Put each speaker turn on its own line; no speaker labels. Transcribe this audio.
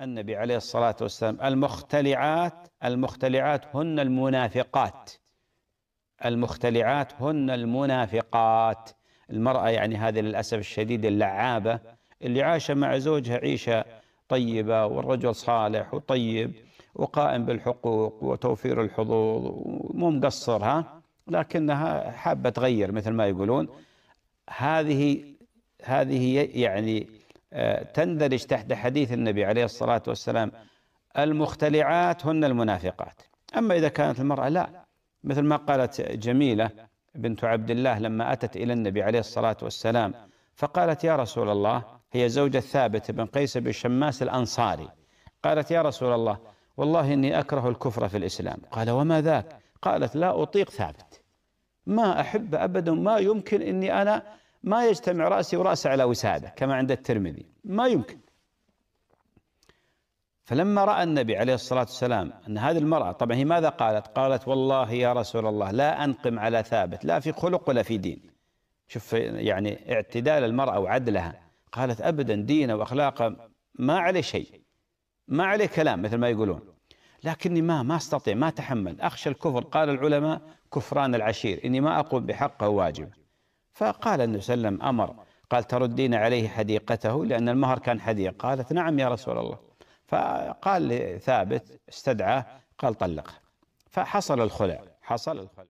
النبي عليه الصلاة والسلام المختلعات المختلعات هن المنافقات المختلعات هن المنافقات المرأة يعني هذه للأسف الشديد اللعابة اللي عاش مع زوجها عيشة طيبة والرجل صالح وطيب وقائم بالحقوق وتوفير الحظوظ ومو مقصر ها لكنها حابة تغير مثل ما يقولون هذه هذه يعني تندرج تحت حديث النبي عليه الصلاة والسلام المختلعات هن المنافقات أما إذا كانت المرأة لا مثل ما قالت جميلة بنت عبد الله لما أتت إلى النبي عليه الصلاة والسلام فقالت يا رسول الله هي زوجة ثابت بن قيس بن شماس الأنصاري قالت يا رسول الله والله إني أكره الكفر في الإسلام قال وما ذاك قالت لا أطيق ثابت ما أحب أبدا ما يمكن إني أنا ما يجتمع رأسي ورأسه على وسادة كما عند الترمذي ما يمكن فلما رأى النبي عليه الصلاة والسلام أن هذه المرأة طبعا هي ماذا قالت قالت والله يا رسول الله لا أنقم على ثابت لا في خلق ولا في دين شوف يعني اعتدال المرأة وعدلها قالت أبدا دينه وأخلاقه ما عليه شيء ما عليه كلام مثل ما يقولون لكني ما ما استطيع ما اتحمل اخشى الكفر قال العلماء كفران العشير اني ما اقوم بحقه واجب فقال النبي صلى الله عليه وسلم أمر قال تردين عليه حديقته لأن المهر كان حديق قالت نعم يا رسول الله فقال ثابت استدعاه قال طلقها فحصل الخلع حصل الخلع